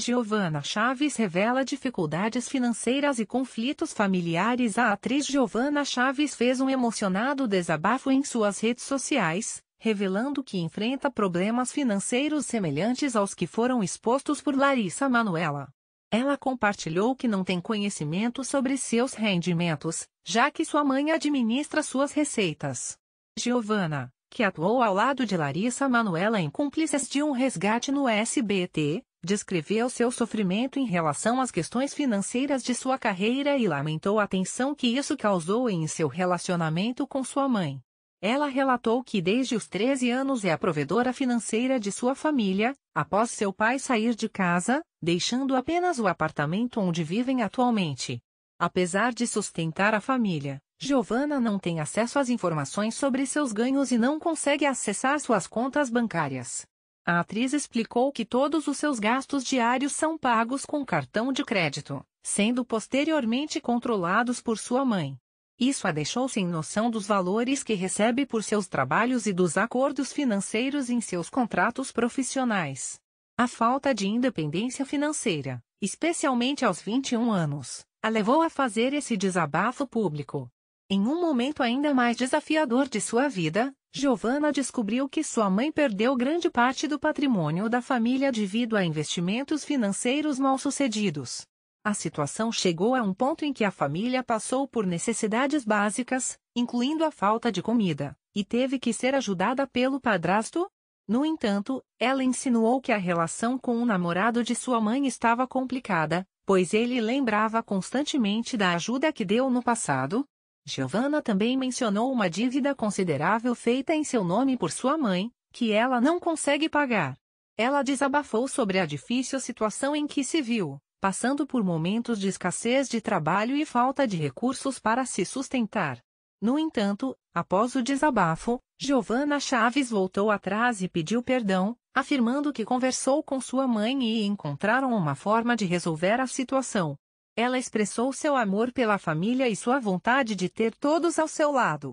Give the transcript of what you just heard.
Giovana Chaves revela dificuldades financeiras e conflitos familiares. A atriz Giovana Chaves fez um emocionado desabafo em suas redes sociais, revelando que enfrenta problemas financeiros semelhantes aos que foram expostos por Larissa Manuela. Ela compartilhou que não tem conhecimento sobre seus rendimentos, já que sua mãe administra suas receitas. Giovana, que atuou ao lado de Larissa Manuela em Cúmplices de um Resgate no SBT, descreveu seu sofrimento em relação às questões financeiras de sua carreira e lamentou a tensão que isso causou em seu relacionamento com sua mãe. Ela relatou que desde os 13 anos é a provedora financeira de sua família, após seu pai sair de casa, deixando apenas o apartamento onde vivem atualmente. Apesar de sustentar a família, Giovanna não tem acesso às informações sobre seus ganhos e não consegue acessar suas contas bancárias. A atriz explicou que todos os seus gastos diários são pagos com cartão de crédito, sendo posteriormente controlados por sua mãe. Isso a deixou sem noção dos valores que recebe por seus trabalhos e dos acordos financeiros em seus contratos profissionais. A falta de independência financeira, especialmente aos 21 anos, a levou a fazer esse desabafo público, em um momento ainda mais desafiador de sua vida, Giovanna descobriu que sua mãe perdeu grande parte do patrimônio da família devido a investimentos financeiros mal sucedidos. A situação chegou a um ponto em que a família passou por necessidades básicas, incluindo a falta de comida, e teve que ser ajudada pelo padrasto. No entanto, ela insinuou que a relação com o namorado de sua mãe estava complicada, pois ele lembrava constantemente da ajuda que deu no passado, Giovanna também mencionou uma dívida considerável feita em seu nome por sua mãe, que ela não consegue pagar. Ela desabafou sobre a difícil situação em que se viu, passando por momentos de escassez de trabalho e falta de recursos para se sustentar. No entanto, após o desabafo, Giovanna Chaves voltou atrás e pediu perdão, afirmando que conversou com sua mãe e encontraram uma forma de resolver a situação. Ela expressou seu amor pela família e sua vontade de ter todos ao seu lado.